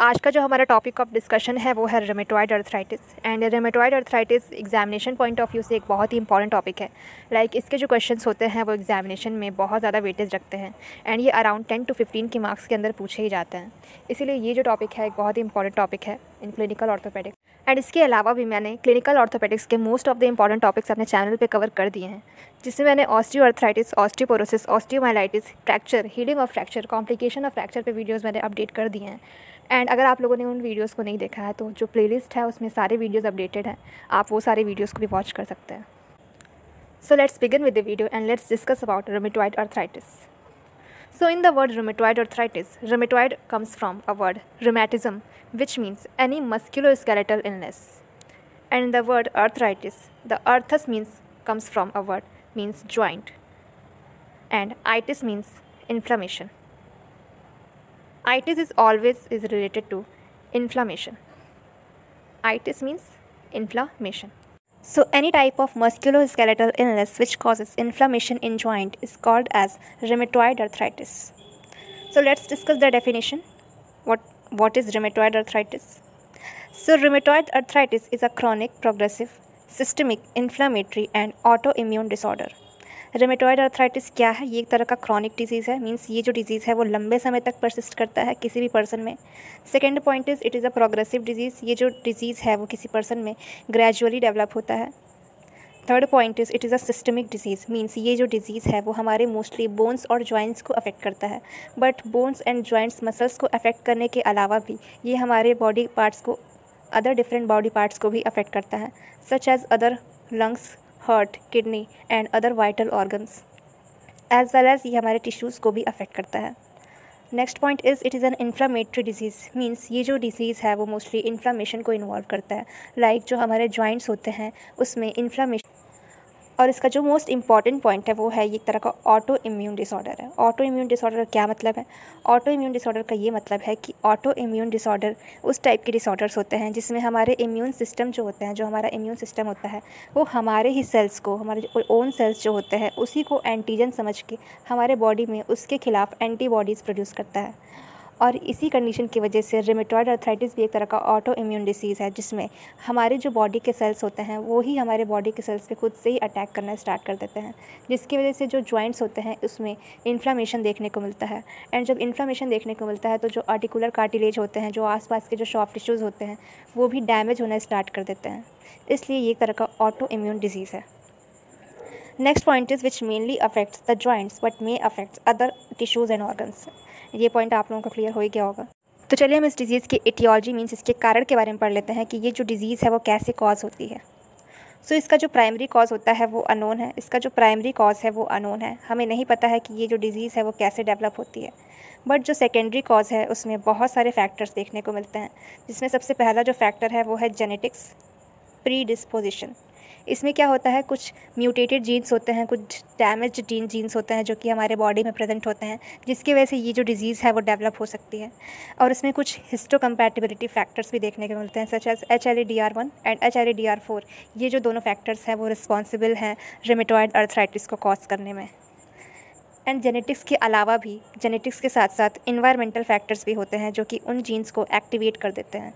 आज का जो हमारा टॉपिक ऑफ डिस्कशन है वो है rheumatoid arthritis and rheumatoid arthritis examination point of view से एक बहुत ही इंपॉर्टेंट टॉपिक है लाइक like, इसके जो क्वेश्चंस होते हैं वो एग्जामिनेशन में बहुत ज़्यादा वेटेज रखते हैं एंड ये अराउंड टेन टू फिफ्टीन के मार्क्स के अंदर पूछे ही जाते हैं इसीलिए ये जो टॉपिक है एक बहुत ही इंपॉर्टेंट टॉपिक है इन क्लिनिकल ऑर्थोपेडिक्स एंड इसके अलावा भी मैंने क्लिनिकल ऑर्थोपेडिक्स के most of the important topics अपने चैनल पर कवर कर दिए हैं जिसमें मैंने osteoarthritis osteoporosis osteomyelitis fracture healing of fracture complication of fracture पर वीडियोज़ मैंने अपडेट कर दिए हैं एंड अगर आप लोगों ने उन वीडियोज़ को नहीं देखा है तो जो प्लेलिस्ट है उसमें सारे वीडियोज़ अपडेटेड हैं आप वो सारे वीडियोज़ को भी वॉच कर सकते हैं so let's begin with the video and let's discuss about rheumatoid arthritis so in the word rheumatoid arthritis rheumatoid comes from a word rheumatism which means any musculoskeletal illness and the word arthritis the arthros means comes from a word means joint and itis means inflammation itis is always is related to inflammation itis means inflammation so any type of musculoskeletal illness which causes inflammation in joint is called as rheumatoid arthritis so let's discuss the definition what what is rheumatoid arthritis so rheumatoid arthritis is a chronic progressive systemic inflammatory and autoimmune disorder rheumatoid arthritis क्या है ये एक तरह का chronic disease है means ये जो disease है वो लंबे समय तक परसिस्ट करता है किसी भी पर्सन में second point is it is a progressive disease ये जो डिज़ीज़ है वो किसी पर्सन में ग्रेजुअली डेवलप होता है third point is it is a systemic disease means ये जो डिज़ीज़ है वो हमारे मोस्टली बोन्स और जॉइंट्स को अफेक्ट करता है but bones and joints muscles को अफेक्ट करने के अलावा भी ये हमारे बॉडी पार्ट्स को अदर डिफरेंट बॉडी पार्ट्स को भी अफेक्ट करता है such as other lungs heart kidney and other vital organs as well as ये हमारे टिश्यूज़ को भी अफेक्ट करता है next point is it is an inflammatory disease means ये जो डिजीज़ है वो मोस्टली इन्फ्लामेशन को इन्वॉल्व करता है लाइक like जो हमारे जॉइंट्स होते हैं उसमें इन्फ्लामेशन और इसका जो मोस्ट इंपॉर्टेंट पॉइंट है वो है एक तरह का ऑटो इम्यून डिसऑर्डर है ऑटो इम्यून डिसऑर्डर का क्या मतलब है ऑटो इम्यून डिसऑर्डर का ये मतलब है कि ऑटो इम्यून डिसऑर्डर उस टाइप के डिसऑर्डर्स होते हैं जिसमें हमारे इम्यून सिस्टम जो होते हैं जो हमारा इम्यून सिस्टम होता है वो हमारे ही सेल्स को हमारे ओन सेल्स जो होते हैं उसी को एंटीजन समझ के हमारे बॉडी में उसके खिलाफ एंटीबॉडीज़ प्रोड्यूस करता है और इसी कंडीशन की वजह से रेमेटॉयड अर्थराइटिस भी एक तरह का ऑटो इम्यून डिसीज़ है जिसमें हमारे जो बॉडी के सेल्स होते हैं वो ही हमारे बॉडी के सेल्स पे खुद से ही अटैक करना स्टार्ट कर देते हैं जिसकी वजह से जो जॉइंट्स होते हैं उसमें इन्फ्लामेशन देखने को मिलता है एंड जब इन्फ्लामेशन देखने को मिलता है तो जो आर्टिकुलर कार्टिलेज होते हैं जो आस के जो शॉफ्ट टिश्यूज़ होते हैं वो भी डैमेज होना स्टार्ट कर देते हैं इसलिए ये एक तरह का ऑटो इम्यून डिसीज़ है next point is which mainly affects the joints but may affects other tissues and organs ये पॉइंट आप लोगों का क्लियर हो ही गया होगा तो चलिए हम इस डिज़ीज़ की एटियोलॉजी मीन्स इसके कारण के बारे में पढ़ लेते हैं कि ये जो डिज़ीज़ है वो कैसे कॉज होती है सो so, इसका जो प्राइमरी कॉज होता है वो अनोन है इसका जो प्राइमरी कॉज है वो अनोन है हमें नहीं पता है कि ये जो डिज़ीज़ है वो कैसे डेवलप होती है बट जो सेकेंडरी कॉज है उसमें बहुत सारे फैक्टर्स देखने को मिलते हैं जिसमें सबसे पहला जो फैक्टर है वो है जेनेटिक्स प्री डिस्पोजिशन इसमें क्या होता है कुछ म्यूटेटेड जीन्स होते हैं कुछ डैमेज जीन जीन्स होते हैं जो कि हमारे बॉडी में प्रेजेंट होते हैं जिसकी वजह से ये जो डिज़ीज़ है वो डेवलप हो सकती है और इसमें कुछ हिस्टोकम्पैटिबिलिटी फैक्टर्स भी देखने को मिलते हैं such as H L A D R one and H L A D R four ये जो दोनों फैक्टर्स हैं वो रिस्पॉन्सिबल हैं रेमेटॉयड अर्थराइटिस को कॉज करने में एंड जेनेटिक्स के अलावा भी जेनेटिक्स के साथ साथ इन्वायरमेंटल फैक्टर्स भी होते हैं जो कि उन जीन्स को एक्टिवेट कर देते हैं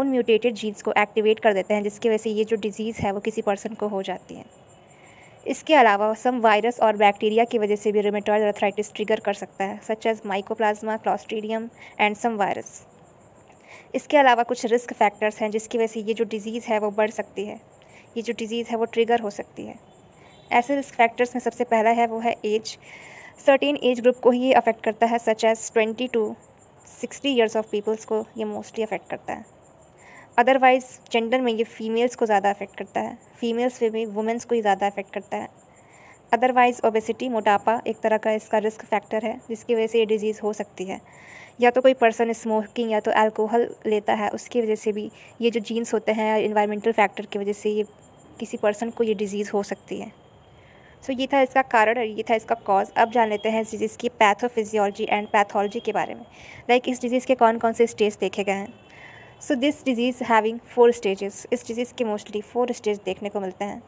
उन म्यूटेटेड जीन्स को एक्टिवेट कर देते हैं जिसकी वजह से ये जो डिज़ीज़ है वो किसी पर्सन को हो जाती है इसके अलावा सम वायरस और बैक्टीरिया की वजह से भी रोमेटॉयड अर्थराइटिस ट्रिगर कर सकता है such as mycoplasma clostridium and some virus इसके अलावा कुछ रिस्क फैक्टर्स हैं जिसकी वजह से ये जो डिज़ीज़ है वो बढ़ सकती है ये जो डिज़ीज़ है वो ट्रिगर हो सकती है ऐसे रिस्क फैक्टर्स में सबसे पहला है वो है एज सर्टेन एज ग्रुप को ही ये अफेक्ट करता है such as twenty to sixty years of peoples को ये मोस्टली अफेक्ट करता है अदरवाइज़ जेंडर में ये फ़ीमेल्स को ज़्यादा अफेक्ट करता है फ़ीमेल्स में भी वुमेंस को ही ज़्यादा अफेक्ट करता है अदरवाइज़ ओबेसिटी मोटापा एक तरह का इसका रिस्क फैक्टर है जिसकी वजह से ये डिज़ीज़ हो सकती है या तो कोई पर्सन स्मोकिंग या तो अल्कोहल लेता है उसकी वजह से भी ये जो जीन्स होते हैं इन्वायरमेंटल फैक्टर की वजह से ये किसी पर्सन को ये डिज़ीज़ हो सकती है सो so, ये था इसका कारण और ये था इसका कॉज अब जान लेते हैं इस डिज़ीज़ की पैथोफिजियोलॉजी एंड पैथोलॉजी के बारे में लाइक like, इस डिज़ीज़ के कौन कौन से स्टेज देखे गए हैं so this disease having four stages इस डिज़ीज़ के मोस्टली फोर स्टेज देखने को मिलते हैं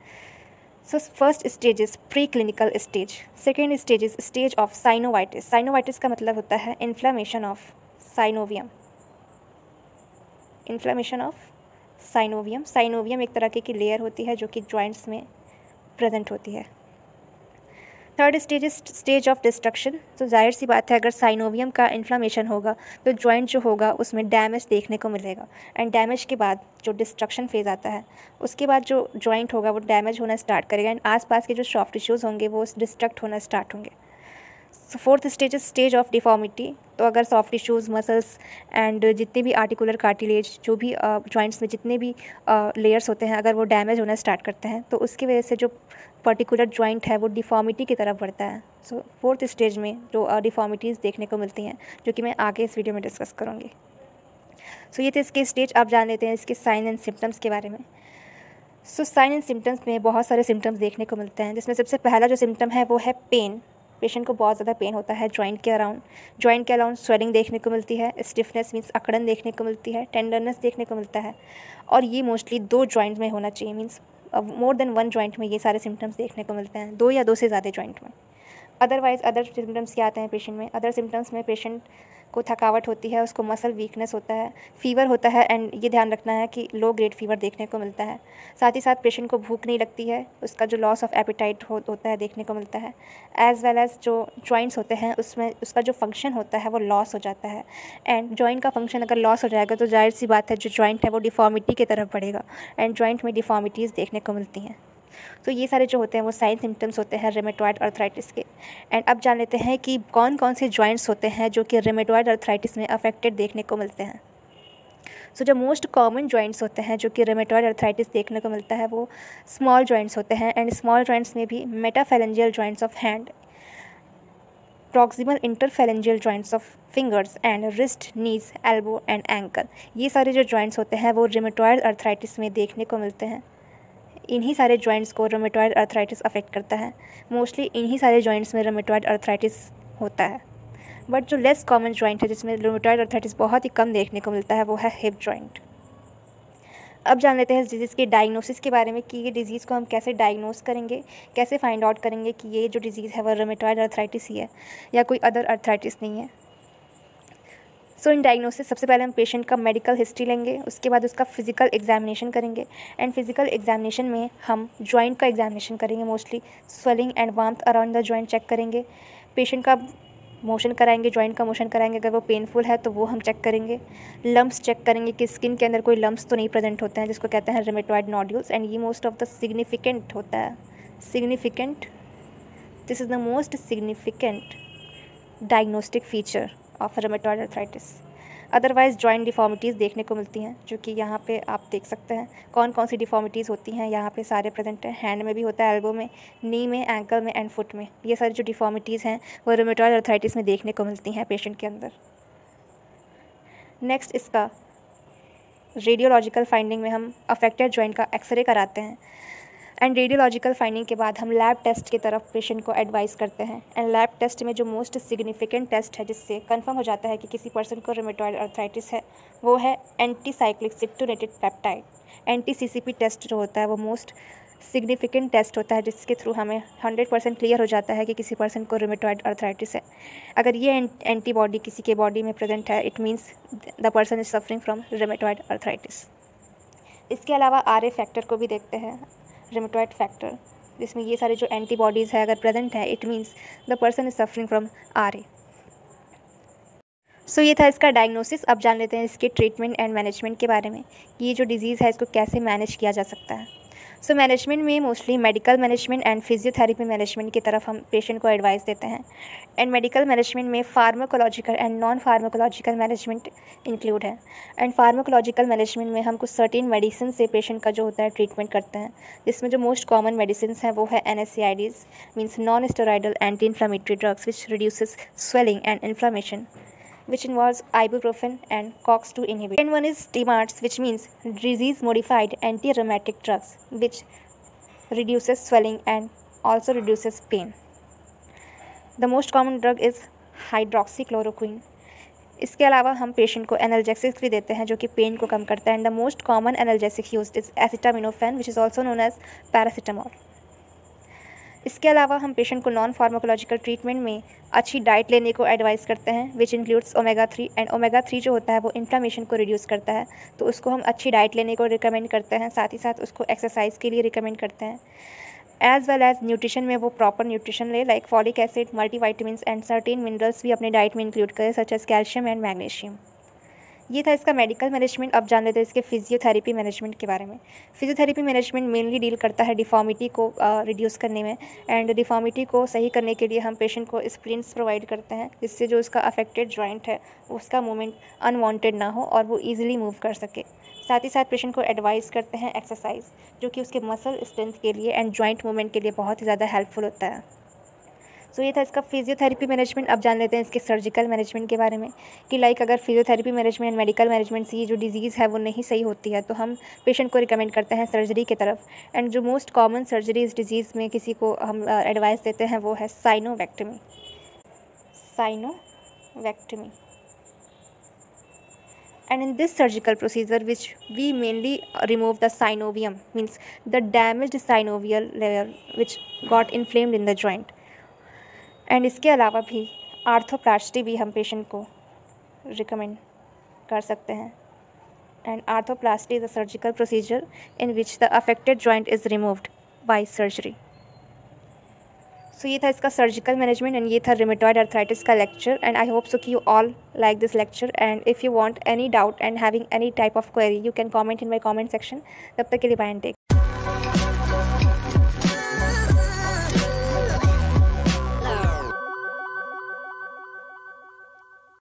so first stage is pre clinical stage second stage is stage of synovitis synovitis का मतलब होता है inflammation of synovium inflammation of synovium synovium एक तरह की लेयर होती है जो कि जॉइंट्स में प्रेजेंट होती है third stage is stage of destruction तो जाहिर सी बात है अगर साइनोवियम का इन्फ्लामेशन होगा तो जॉइंट जो होगा उसमें डैमेज देखने को मिलेगा एंड डैमेज के बाद जो डिस्ट्रक्शन फेज़ आता है उसके बाद जो जॉइंट होगा वो डैमेज होना स्टार्ट करेगा एंड आसपास के जो सॉफ्ट टिश्यूज़ होंगे वो डिस्ट्रक्ट होना स्टार्ट होंगे fourth stage is stage of deformity तो अगर सॉफ्ट टिश्यूज़ मसल्स एंड जितने भी आर्टिकुलर कार्टिलेज जो भी जॉइंट्स में जितने भी लेयर्स होते हैं अगर वो डैमेज होना स्टार्ट करते हैं तो उसकी वजह से जो पर्टिकुलर जॉइंट है वो डिफॉर्मिटी की तरफ बढ़ता है सो फोर्थ स्टेज में जो डिफॉर्मिटीज़ देखने को मिलती हैं जो कि मैं आगे इस वीडियो में डिस्कस करूँगी सो so, ये थे इसके स्टेज आप जान लेते हैं इसके साइन एंड सिम्टम्स के बारे में सो साइन एंड सिम्टम्स में बहुत सारे सिम्टम्स देखने को मिलते हैं जिसमें सबसे पहला जो सिम्टम है वो है पेन पेशेंट को बहुत ज़्यादा पेन होता है जॉइंट के अराउंड जॉइंट के अराउंड स्वेलिंग देखने को मिलती है स्टिफनेस मीन्स अकड़न देखने को मिलती है टेंडरनेस देखने को मिलता है और ये मोस्टली दो जॉइंट में होना चाहिए means more than one joint में ये सारे सिम्टम्स देखने को मिलते हैं दो या दो से ज़्यादा जॉइंट में अदरवाइज़ अदर सिम्टम्स क्या आते हैं पेशेंट में अदर सिम्टम्स में पेशेंट को थकावट होती है उसको मसल वीकनेस होता है फ़ीवर होता है एंड ये ध्यान रखना है कि लो ग्रेड फीवर देखने को मिलता है साथ ही साथ पेशेंट को भूख नहीं लगती है उसका जो लॉस ऑफ एपिटाइट हो, होता है देखने को मिलता है एज़ वेल एज़ जो जॉइंट्स होते हैं उसमें उसका जो फंक्शन होता है वो लॉस हो जाता है एंड जॉइंट का फंक्शन अगर लॉस हो जाएगा तो जाहिर सी बात है जो जॉइंट है वो डिफॉर्मिटी की तरफ बढ़ेगा एंड जॉइंट में डिफॉर्मिटीज़ देखने को मिलती हैं तो ये सारे जो होते हैं वो साइन सिम्टम्स होते हैं रेमेटॉयड अर्थराइटिस के एंड अब जान लेते हैं कि कौन कौन से जॉइंट्स होते हैं जो कि रेमेटॉयड अर्थराइटिस में अफेक्टेड देखने को मिलते हैं सो जो मोस्ट कॉमन जॉइंट्स होते हैं जो कि रेमेटॉयड अर्थराइटिस देखने को मिलता है वो स्मॉल जॉइंट्स होते हैं एंड स्मॉल जॉइंट्स में भी metaphalangeal joints of hand proximal interphalangeal joints of fingers and wrist knees elbow and ankle ये सारे जो जॉइंट्स होते हैं वो रेमेटॉयड अर्थराइटिस में देखने को मिलते हैं इन्हीं सारे जॉइंट्स को रोमेटॉयड अर्थराइटिस अफेक्ट करता है मोस्टली इन्हीं सारे जॉइंट्स में रोमेटॉयड अर्थराइटिस होता है बट जो लेस कॉमन जॉइंट है जिसमें रोमेटॉयड अर्थराइटिस बहुत ही कम देखने को मिलता है वो है हिप जॉइंट अब जान लेते हैं इस डिज़ीज़ के डायग्नोसिस के बारे में कि ये डिज़ीज़ को हम कैसे डायग्नोस करेंगे कैसे फाइंड आउट करेंगे कि ये जो डिज़ीज़ है वो रोमेटॉयड अर्थराइटिस ही है या कोई अदर अर्थराइटिस नहीं है सो इन डायग्नोसिस सबसे पहले हम पेशेंट का मेडिकल हिस्ट्री लेंगे उसके बाद उसका फिजिकल एग्जामिनेशन करेंगे एंड फिजिकल एग्जामिनेशन में हम जॉइंट का एग्जामिनेशन करेंगे mostly swelling and warmth around the joint check करेंगे पेशेंट का मोशन कराएंगे जॉइंट का मोशन कराएंगे अगर वो पेनफुल है तो वो हम चेक करेंगे लम्ब्स चेक करेंगे कि स्किन के अंदर कोई लम्ब्स तो नहीं प्रेजेंट होते हैं जिसको कहते हैं रेमेटॉइड नॉड्यूल्स एंड ये मोस्ट ऑफ द सिग्निफिकेंट होता है significant this is the most significant diagnostic feature of rheumatoid arthritis otherwise joint deformities देखने को मिलती हैं जो कि यहाँ पे आप देख सकते हैं कौन कौन सी डिफॉर्मिटीज़ होती हैं यहाँ पे सारे प्रेजेंट हैं हैंड में भी होता है एल्बो में नी में एंकल में एंड फुट में ये सारी जो डिफॉर्मिटीज़ हैं वो रोमेटॉइड अर्थराइटिस में देखने को मिलती हैं पेशेंट के अंदर नेक्स्ट इसका रेडियोलॉजिकल फाइंडिंग में हम अफेक्टेड जॉइंट का एक्सरे कराते हैं एंड रेडियोलॉजिकल फाइंडिंग के बाद हम लैब टेस्ट की तरफ पेशेंट को एडवाइस करते हैं एंड लैब टेस्ट में जो मोस्ट सिग्निफिकेंट टेस्ट है जिससे कंफर्म हो जाता है कि किसी पर्सन को रिमेटॉयड अर्थराइटिस है वो है anti cyclic citrullinated peptide anti C test जो होता है वो मोस्ट सिग्निफिकेंट टेस्ट होता है जिसके थ्रू हमें हंड्रेड परसेंट क्लियर हो जाता है कि किसी पर्सन को रोमेटॉइड अर्थराइटिस है अगर ये एंटीबॉडी किसी के बॉडी में प्रेजेंट है it means the person is suffering from rheumatoid arthritis इसके अलावा आर ए फैक्टर को भी देखते हैं रिमोटॉइड फैक्टर जिसमें ये सारे जो एंटीबॉडीज़ है अगर प्रेजेंट है it means the person is suffering from R A so ये था इसका डायग्नोसिस अब जान लेते हैं इसके ट्रीटमेंट एंड मैनेजमेंट के बारे में ये जो डिज़ीज़ है इसको कैसे मैनेज किया जा सकता है सो मैनेजमेंट में mostly medical management and physiotherapy management की तरफ हम पेशेंट को एडवाइस देते हैं एंड मेडिकल मैनेजमेंट में pharmacological and non pharmacological management include है एंड फार्माकोलॉजिकल मैनेजमेंट में हम कुछ सर्टेन मेडिसिन से पेशेंट का जो होता है ट्रीटमेंट करते हैं जिसमें जो मोस्ट कॉमन मेडिसिन हैं वो है N S C I Ds means non steroidal anti inflammatory drugs which reduce swelling and inflammation which involves ibuprofen and COX-2 inhibitor. And one is DMARDs, which means disease-modified anti-rheumatic drugs, which reduces swelling and also reduces pain. The most common drug is hydroxychloroquine. इसके अलावा हम patient को analgesics भी देते हैं जो कि pen को कम करता है and the most common analgesic use is acetaminophen which is also known as paracetamol इसके अलावा हम पेशेंट को नॉन फार्माकोलॉजिकल ट्रीटमेंट में अच्छी डाइट लेने को एडवाइस करते हैं which includes omega three and omega three जो होता है वो इन्फ्लामेशन को रिड्यूस करता है तो उसको हम अच्छी डाइट लेने को रिकमेंड करते हैं साथ ही साथ उसको एक्सरसाइज के लिए रिकमेंड करते हैं एज़ वेल एज़ न्यूट्रिशन में वो प्रॉपर न्यूट्रिशन ले like folic acid multi and certain minerals भी अपने डाइट में इंक्लूड करें such as calcium and magnesium ये था इसका मेडिकल मैनेजमेंट अब जान लेते हैं इसके फिजियोथेरेपी मैनेजमेंट के बारे में फिजियोथेरेपी मैनेजमेंट मेनली डील करता है डिफॉर्मिटी को रिड्यूस करने में एंड डिफॉर्मिटी को सही करने के लिए हम पेशेंट को स्प्रिंट्स प्रोवाइड करते हैं जिससे जो उसका अफेक्टेड जॉइंट है उसका मूवमेंट अनवांटेड ना हो और वो ईजिली मूव कर सके साथ ही साथ पेशेंट को एडवाइस करते हैं एक्सरसाइज जो कि उसके मसल स्ट्रेंथ के लिए एंड जॉइंट मूवमेंट के लिए बहुत ही ज़्यादा हेल्पफुल होता है सो तो ये था इसका फिजियोथेरेपी मैनेजमेंट अब जान लेते हैं इसके सर्जिकल मैनेजमेंट के बारे में कि लाइक अगर physiotherapy management and medical management से ये जो डिजीज़ है वो नहीं सही होती है तो हम पेशेंट को रिकमेंड करते हैं सर्जरी की तरफ एंड जो मोस्ट कॉमन सर्जरी इस डिज़ीज़ में किसी को हम एडवाइस देते हैं वो है synovectomy synovectomy and in this surgical procedure which we mainly remove the synovium means the damage synovial layer which got inflamed in the joint and इसके अलावा भी आर्थोप्लास्टी भी हम पेशेंट को रिकमेंड कर सकते हैं and arthroplasty is a surgical procedure in which the affected joint is removed by surgery so ये था इसका सर्जिकल मैनेजमेंट एंड ये था रिमेटॉइड अर्थराइटिस का lecture and I hope so कि you all like this lecture and if you want any doubt and having any type of query you can comment in my comment section तब तक के लिए bye and take